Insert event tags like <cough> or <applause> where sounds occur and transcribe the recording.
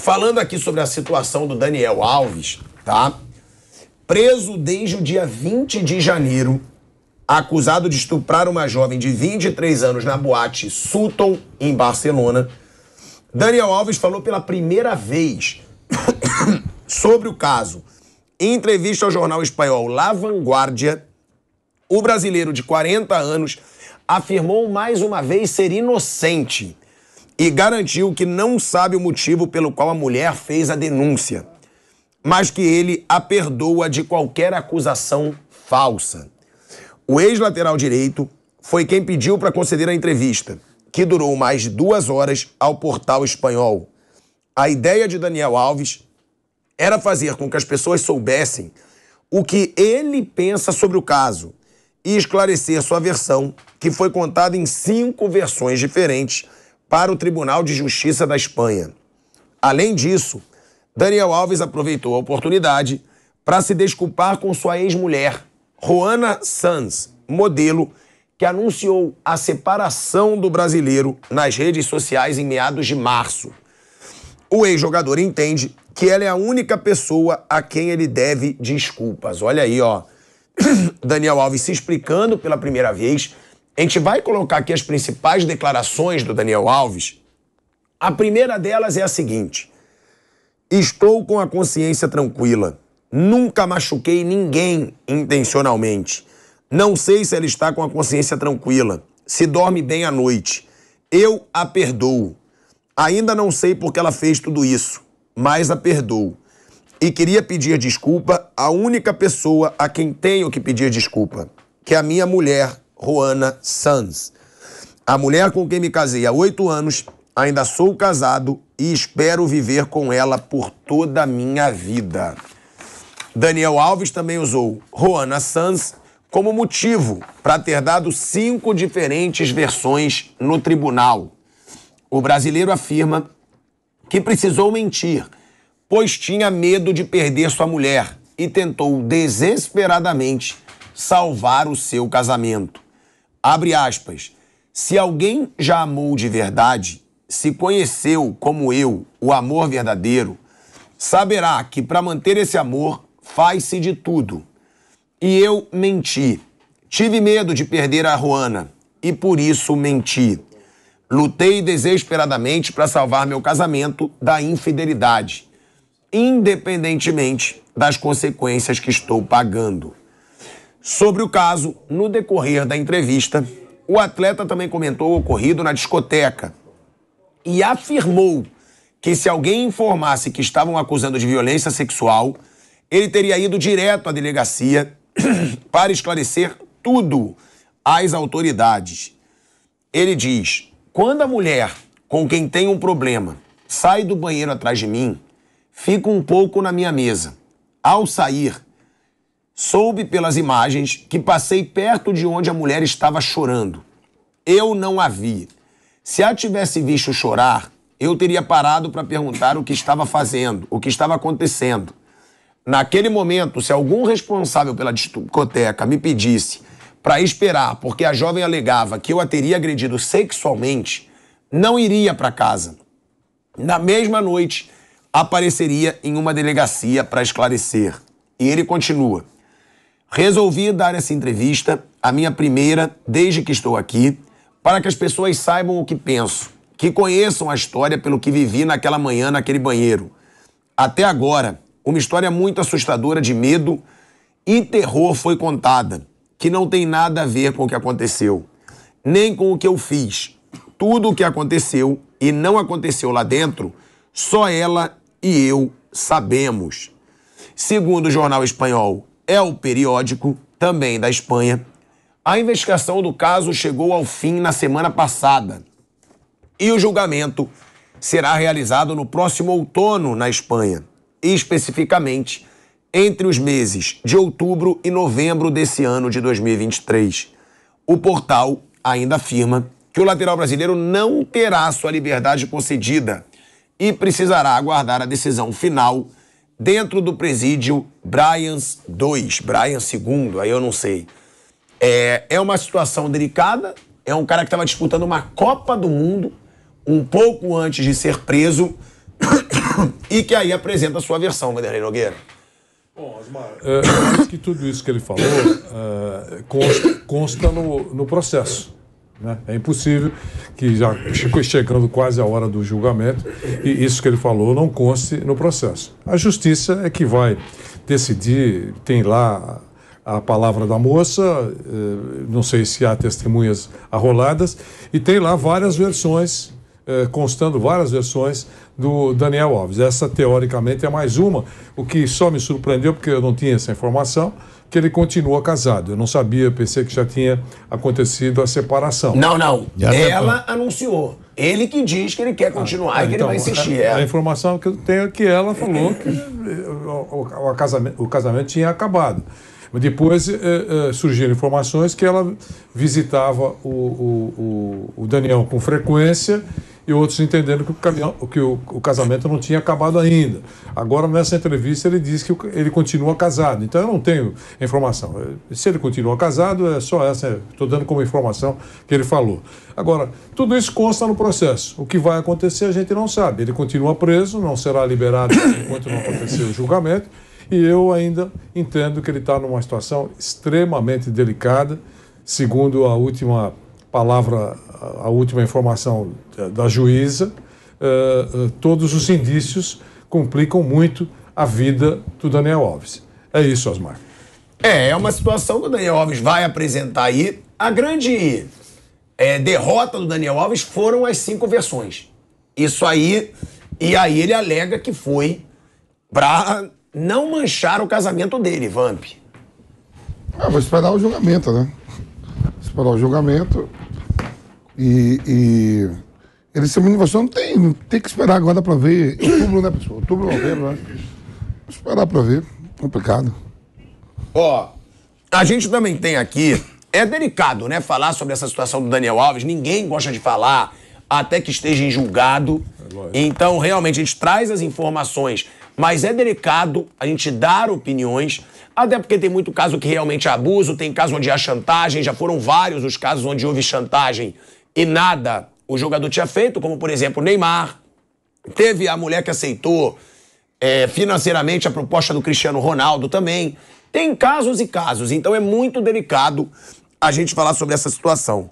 Falando aqui sobre a situação do Daniel Alves, tá? Preso desde o dia 20 de janeiro, acusado de estuprar uma jovem de 23 anos na boate Sutton, em Barcelona, Daniel Alves falou pela primeira vez <coughs> sobre o caso. Em entrevista ao jornal espanhol La Vanguardia, o brasileiro de 40 anos afirmou mais uma vez ser inocente e garantiu que não sabe o motivo pelo qual a mulher fez a denúncia, mas que ele a perdoa de qualquer acusação falsa. O ex-lateral direito foi quem pediu para conceder a entrevista, que durou mais de duas horas ao portal espanhol. A ideia de Daniel Alves era fazer com que as pessoas soubessem o que ele pensa sobre o caso e esclarecer sua versão, que foi contada em cinco versões diferentes para o Tribunal de Justiça da Espanha. Além disso, Daniel Alves aproveitou a oportunidade para se desculpar com sua ex-mulher, Juana Sanz, modelo que anunciou a separação do brasileiro nas redes sociais em meados de março. O ex-jogador entende que ela é a única pessoa a quem ele deve desculpas. Olha aí, ó. <clears throat> Daniel Alves se explicando pela primeira vez a gente vai colocar aqui as principais declarações do Daniel Alves. A primeira delas é a seguinte: Estou com a consciência tranquila. Nunca machuquei ninguém intencionalmente. Não sei se ela está com a consciência tranquila, se dorme bem à noite. Eu a perdoo. Ainda não sei por que ela fez tudo isso, mas a perdoo. E queria pedir desculpa à única pessoa a quem tenho que pedir desculpa, que é a minha mulher, Juana Sanz. A mulher com quem me casei há oito anos, ainda sou casado e espero viver com ela por toda a minha vida. Daniel Alves também usou Juana Sanz como motivo para ter dado cinco diferentes versões no tribunal. O brasileiro afirma que precisou mentir, pois tinha medo de perder sua mulher e tentou desesperadamente salvar o seu casamento. Abre aspas. Se alguém já amou de verdade, se conheceu como eu o amor verdadeiro, saberá que para manter esse amor faz-se de tudo. E eu menti. Tive medo de perder a Ruana e por isso menti. Lutei desesperadamente para salvar meu casamento da infidelidade, independentemente das consequências que estou pagando. Sobre o caso, no decorrer da entrevista, o atleta também comentou o ocorrido na discoteca e afirmou que se alguém informasse que estavam acusando de violência sexual, ele teria ido direto à delegacia <clears throat> para esclarecer tudo às autoridades. Ele diz: quando a mulher com quem tem um problema sai do banheiro atrás de mim, fica um pouco na minha mesa. Ao sair, Soube pelas imagens que passei perto de onde a mulher estava chorando. Eu não a vi. Se a tivesse visto chorar, eu teria parado para perguntar o que estava fazendo, o que estava acontecendo. Naquele momento, se algum responsável pela discoteca me pedisse para esperar, porque a jovem alegava que eu a teria agredido sexualmente, não iria para casa. Na mesma noite, apareceria em uma delegacia para esclarecer. E ele continua: Resolvi dar essa entrevista, a minha primeira desde que estou aqui, para que as pessoas saibam o que penso, que conheçam a história pelo que vivi naquela manhã naquele banheiro. Até agora, uma história muito assustadora de medo e terror foi contada, que não tem nada a ver com o que aconteceu, nem com o que eu fiz. Tudo o que aconteceu e não aconteceu lá dentro, só ela e eu sabemos. Segundo o jornal espanhol é o periódico, também da Espanha. A investigação do caso chegou ao fim na semana passada e o julgamento será realizado no próximo outono na Espanha, especificamente entre os meses de outubro e novembro desse ano de 2023. O portal ainda afirma que o lateral brasileiro não terá sua liberdade concedida e precisará aguardar a decisão final dentro do presídio Bryans 2, Bryans 2, aí eu não sei. É, é uma situação delicada, é um cara que estava disputando uma Copa do Mundo um pouco antes de ser preso <coughs> e que aí apresenta a sua versão, Vanderlei Nogueira. Bom, Osmar, <coughs> é, eu acho que tudo isso que ele falou é, consta, consta no, no processo. Né? É impossível que já chegando quase a hora do julgamento e isso que ele falou não conste no processo. A justiça é que vai decidir, tem lá a palavra da moça, eh, não sei se há testemunhas arroladas, e tem lá várias versões, eh, constando várias versões do Daniel Alves. Essa, teoricamente, é mais uma, o que só me surpreendeu, porque eu não tinha essa informação, que ele continua casado. Eu não sabia, pensei que já tinha acontecido a separação. Não, não. Ela anunciou. Ele que diz que ele quer continuar ah, e que então, ele vai insistir. A, a, é. informação que eu tenho é que ela falou que eh, o, o, casamento, o casamento tinha acabado. Depois eh, eh, surgiram informações que ela visitava o, o, o, Daniel com frequência e outros entendendo que o, caminhão, que o, o, casamento não tinha acabado ainda. Agora, nessa entrevista, ele diz que ele continua casado. Então, eu não tenho informação. Se ele continua casado, é só essa. Estou é, dando como informação que ele falou. Agora, tudo isso consta no processo. O que vai acontecer, a gente não sabe. Ele continua preso, não será liberado enquanto não acontecer o julgamento. E eu ainda entendo que ele está numa situação extremamente delicada, segundo a última palavra a última informação da juíza, eh, eh, todos os indícios complicam muito a vida do Daniel Alves. É isso, Osmar. É, é uma situação que o Daniel Alves vai apresentar aí. A grande é, derrota do Daniel Alves foram as cinco versões. Isso aí. E aí ele alega que foi pra não manchar o casamento dele, Vamp. Ah, vou esperar o julgamento, né? Esperar o julgamento. E, e eles são uma inovação, tem, tem que esperar agora para ver. Outubro, né, pessoal? Outubro, novembro, né? Esperar para ver. Complicado. Ó, a gente também tem aqui. É delicado, né? Falar sobre essa situação do Daniel Alves. Ninguém gosta de falar até que esteja em julgado. É então, realmente, a gente traz as informações, mas é delicado a gente dar opiniões, até porque tem muito caso que realmente é abuso, tem caso onde há chantagem, já foram vários os casos onde houve chantagem e nada o jogador tinha feito, como por exemplo Neymar. Teve a mulher que aceitou é, financeiramente a proposta do Cristiano Ronaldo também. Tem casos e casos, então é muito delicado a gente falar sobre essa situação.